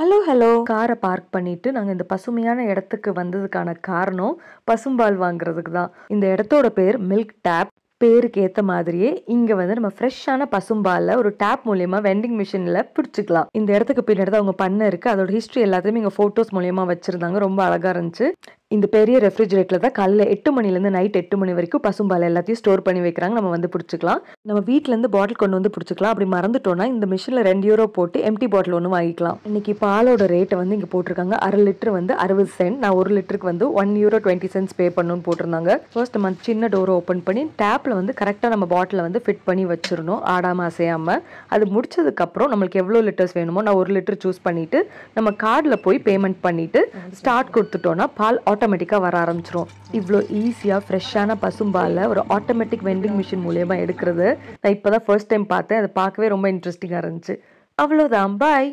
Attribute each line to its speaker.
Speaker 1: hello hello காரை park பண்ணிட்டு நாங்கள் இந்த பசுமையான இடத்துக்கு வந்ததுக்கான காரணம் பசும்பால் வாங்குறதுக்கு தான் இந்த இடத்தோட பேர் மில்க் டேப் பேருக்கு ஏற்ற மாதிரியே இங்கே வந்து நம்ம ஃப்ரெஷ்ஷான பசும்பாலில் ஒரு டேப் மூலியமா வெண்டிங் மிஷினில் பிடிச்சிக்கலாம் இந்த இடத்துக்கு பின்னாடி தான் அவங்க பண்ண இருக்கு அதோட ஹிஸ்ட்ரி எல்லாத்தையுமே இங்கே ஃபோட்டோஸ் மூலயமா வச்சுருந்தாங்க ரொம்ப அழகாக இருந்துச்சு இந்த பெரிய ரெஃப்ரிஜரேட்டரில் தான் காலையில் எட்டு மணிலேருந்து நைட் எட்டு மணி வரைக்கும் பசும்பால் எல்லாத்தையும் ஸ்டோர் பண்ணி வைக்கிறாங்க நம்ம வந்து பிடிச்சிக்கலாம் நம்ம வீட்டிலேருந்து பாட்டில் கொண்டு வந்து பிடிச்சிக்கலாம் அப்படி மறந்துட்டோம்னா இந்த மிஷினில் ரெண்டு யூரோ போட்டு எம்டி பாட்டில் ஒன்று வாங்கிக்கலாம் இன்றைக்கி பாலோட ரேட்டை வந்து இங்கே போட்டிருக்காங்க அரை லிட்டர் வந்து அறுபது சென்ட் நான் ஒரு லிட்டருக்கு வந்து one euro twenty cents pay பண்ணணும்னு போட்டிருந்தாங்க ஃபர்ஸ்ட் நம்ம சின்ன டோரை ஓப்பன் பண்ணி டேப்பில் வந்து கரெக்டாக நம்ம பாட்டிலில் வந்து ஃபிட் பண்ணி வச்சிடணும் ஆடாமல் அசையாமல் அது முடிச்சதுக்கப்புறம் நம்மளுக்கு எவ்வளோ லிட்டர்ஸ் வேணுமோ நான் ஒரு லிட்டர் சூஸ் பண்ணிவிட்டு நம்ம கார்டில் போய் பேமெண்ட் பண்ணிவிட்டு ஸ்டார்ட் கொடுத்துட்டோன்னா பால் ஆட்டோ ஆட்டோமேட்டிக்காக வர ஆரம்பிச்சிரும் இவ்வளோ ஈஸியாக ஃப்ரெஷ்ஷான பசும்பாலை ஒரு ஆட்டோமேட்டிக் வெண்டிங் மிஷின் மூலியமாக எடுக்கிறது நான் இப்போ தான் ஃபர்ஸ்ட் டைம் பார்த்தேன் அதை பார்க்கவே ரொம்ப இன்ட்ரெஸ்டிங்காக இருந்துச்சு அவ்வளோதான் பாய்